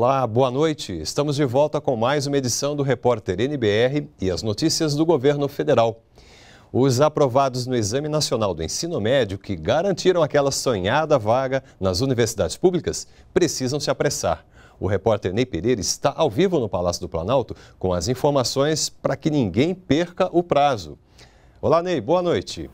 Olá, boa noite. Estamos de volta com mais uma edição do Repórter NBR e as notícias do governo federal. Os aprovados no Exame Nacional do Ensino Médio que garantiram aquela sonhada vaga nas universidades públicas precisam se apressar. O repórter Ney Pereira está ao vivo no Palácio do Planalto com as informações para que ninguém perca o prazo. Olá, Ney, boa noite.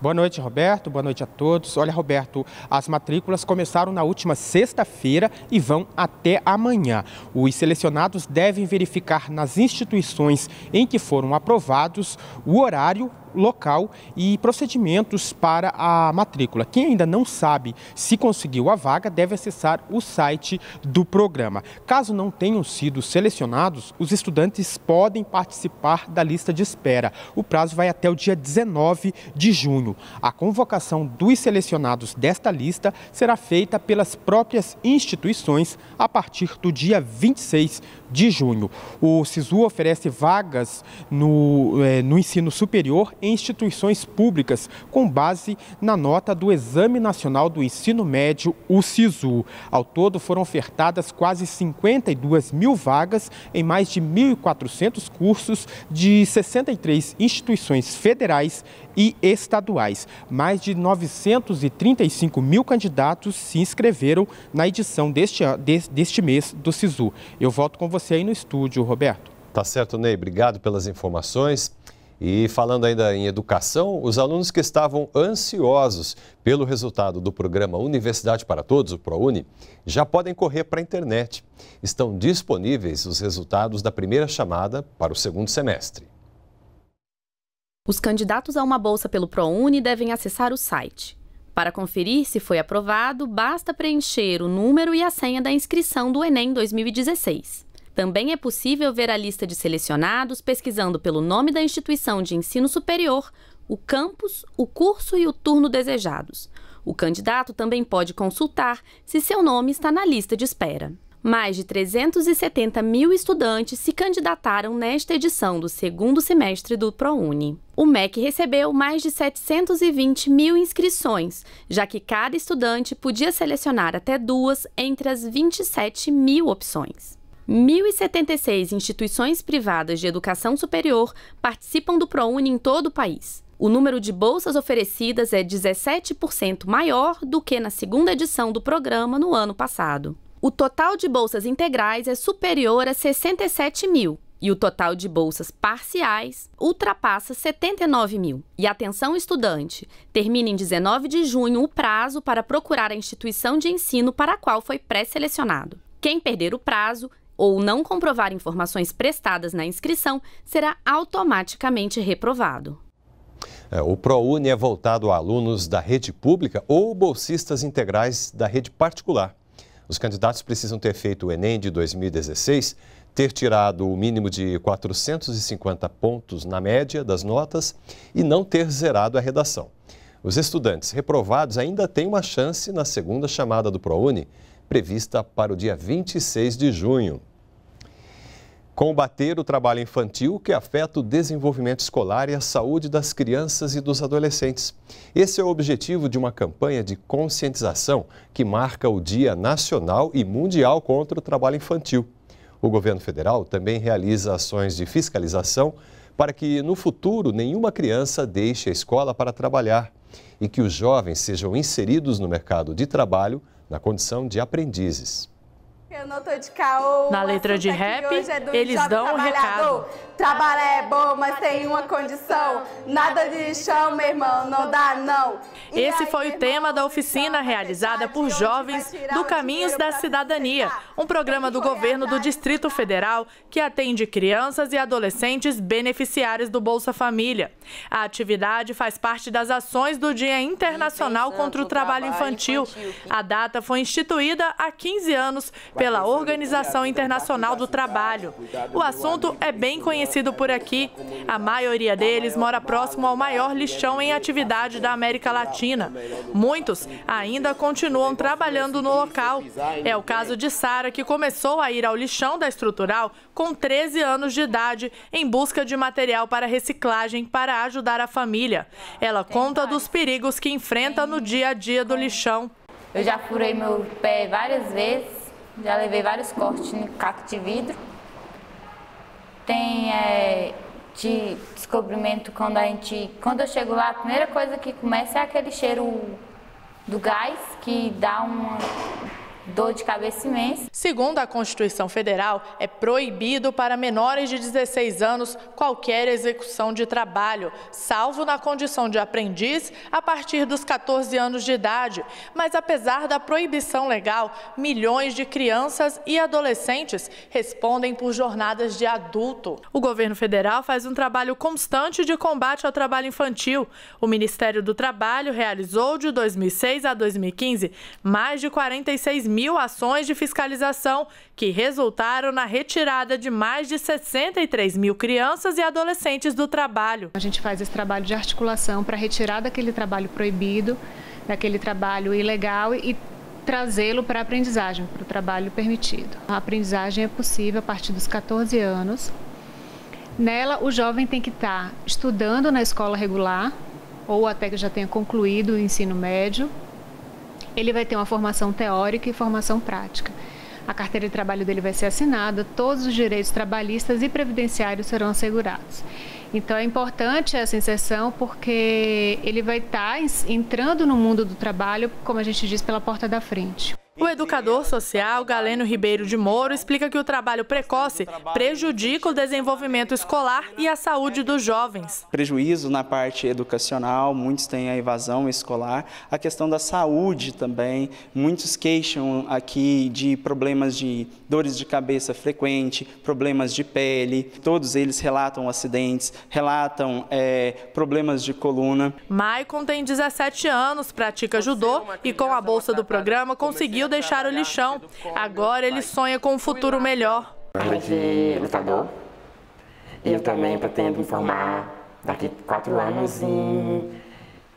Boa noite, Roberto. Boa noite a todos. Olha, Roberto, as matrículas começaram na última sexta-feira e vão até amanhã. Os selecionados devem verificar nas instituições em que foram aprovados o horário local e procedimentos para a matrícula. Quem ainda não sabe se conseguiu a vaga deve acessar o site do programa. Caso não tenham sido selecionados, os estudantes podem participar da lista de espera. O prazo vai até o dia 19 de junho. A convocação dos selecionados desta lista será feita pelas próprias instituições a partir do dia 26 de junho. O SISU oferece vagas no, é, no ensino superior em instituições públicas, com base na nota do Exame Nacional do Ensino Médio, o SISU. Ao todo, foram ofertadas quase 52 mil vagas em mais de 1.400 cursos de 63 instituições federais e estaduais. Mais de 935 mil candidatos se inscreveram na edição deste, deste mês do SISU. Eu volto com você você aí no estúdio, Roberto. Tá certo, Ney. Obrigado pelas informações. E falando ainda em educação, os alunos que estavam ansiosos pelo resultado do programa Universidade para Todos, o ProUni, já podem correr para a internet. Estão disponíveis os resultados da primeira chamada para o segundo semestre. Os candidatos a uma bolsa pelo ProUni devem acessar o site. Para conferir se foi aprovado, basta preencher o número e a senha da inscrição do Enem 2016. Também é possível ver a lista de selecionados pesquisando pelo nome da instituição de ensino superior, o campus, o curso e o turno desejados. O candidato também pode consultar se seu nome está na lista de espera. Mais de 370 mil estudantes se candidataram nesta edição do segundo semestre do ProUni. O MEC recebeu mais de 720 mil inscrições, já que cada estudante podia selecionar até duas entre as 27 mil opções. 1.076 instituições privadas de educação superior participam do ProUni em todo o país. O número de bolsas oferecidas é 17% maior do que na segunda edição do programa no ano passado. O total de bolsas integrais é superior a 67 mil, e o total de bolsas parciais ultrapassa 79 mil. E atenção, estudante! Termina em 19 de junho o prazo para procurar a instituição de ensino para a qual foi pré-selecionado. Quem perder o prazo ou não comprovar informações prestadas na inscrição será automaticamente reprovado. É, o ProUni é voltado a alunos da rede pública ou bolsistas integrais da rede particular. Os candidatos precisam ter feito o Enem de 2016, ter tirado o mínimo de 450 pontos na média das notas e não ter zerado a redação. Os estudantes reprovados ainda têm uma chance na segunda chamada do ProUni, prevista para o dia 26 de junho. Combater o trabalho infantil que afeta o desenvolvimento escolar e a saúde das crianças e dos adolescentes. Esse é o objetivo de uma campanha de conscientização que marca o Dia Nacional e Mundial contra o Trabalho Infantil. O governo federal também realiza ações de fiscalização para que no futuro nenhuma criança deixe a escola para trabalhar e que os jovens sejam inseridos no mercado de trabalho na condição de aprendizes. Eu não tô de caô. Na letra de rap, é eles dão um recado. Trabalhar é bom, mas tem uma condição. Nada de chão, meu irmão, não dá não. E Esse aí, foi o tema da oficina realizada por jovens do Caminhos da Cidadania, um programa do governo do Distrito Federal que atende crianças e adolescentes beneficiários do Bolsa Família. A atividade faz parte das ações do Dia Internacional contra o Trabalho Infantil. A data foi instituída há 15 anos pela Organização Internacional do Trabalho. O assunto é bem conhecido por aqui. A maioria deles mora próximo ao maior lixão em atividade da América Latina. Muitos ainda continuam trabalhando no local. É o caso de Sara, que começou a ir ao lixão da estrutural com 13 anos de idade em busca de material para reciclagem para ajudar a família. Ela conta dos perigos que enfrenta no dia a dia do lixão. Eu já furei meu pé várias vezes já levei vários cortes no caco de vidro. Tem é, de descobrimento quando a gente. Quando eu chego lá, a primeira coisa que começa é aquele cheiro do gás que dá uma dor de cabeça imensa. Segundo a Constituição Federal, é proibido para menores de 16 anos qualquer execução de trabalho, salvo na condição de aprendiz a partir dos 14 anos de idade. Mas apesar da proibição legal, milhões de crianças e adolescentes respondem por jornadas de adulto. O governo federal faz um trabalho constante de combate ao trabalho infantil. O Ministério do Trabalho realizou de 2006 a 2015 mais de 46 mil mil ações de fiscalização que resultaram na retirada de mais de 63 mil crianças e adolescentes do trabalho. A gente faz esse trabalho de articulação para retirar daquele trabalho proibido, daquele trabalho ilegal e trazê-lo para a aprendizagem, para o trabalho permitido. A aprendizagem é possível a partir dos 14 anos. Nela, o jovem tem que estar tá estudando na escola regular, ou até que já tenha concluído o ensino médio, ele vai ter uma formação teórica e formação prática. A carteira de trabalho dele vai ser assinada, todos os direitos trabalhistas e previdenciários serão assegurados. Então é importante essa inserção porque ele vai estar tá entrando no mundo do trabalho, como a gente diz, pela porta da frente. O educador social Galeno Ribeiro de Moro explica que o trabalho precoce prejudica o desenvolvimento escolar e a saúde dos jovens. Prejuízo na parte educacional, muitos têm a evasão escolar, a questão da saúde também, muitos queixam aqui de problemas de dores de cabeça frequente, problemas de pele, todos eles relatam acidentes, relatam é, problemas de coluna. Maicon tem 17 anos, pratica judô e com a bolsa do programa conseguiu deixar o lixão. Agora ele sonha com um futuro melhor. Banda de lutador. E eu também pretendo me formar daqui quatro anos em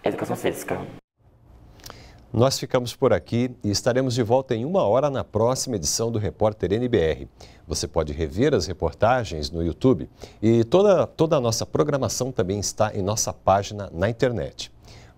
educação física. Nós ficamos por aqui e estaremos de volta em uma hora na próxima edição do Repórter NBR. Você pode rever as reportagens no YouTube e toda, toda a nossa programação também está em nossa página na internet.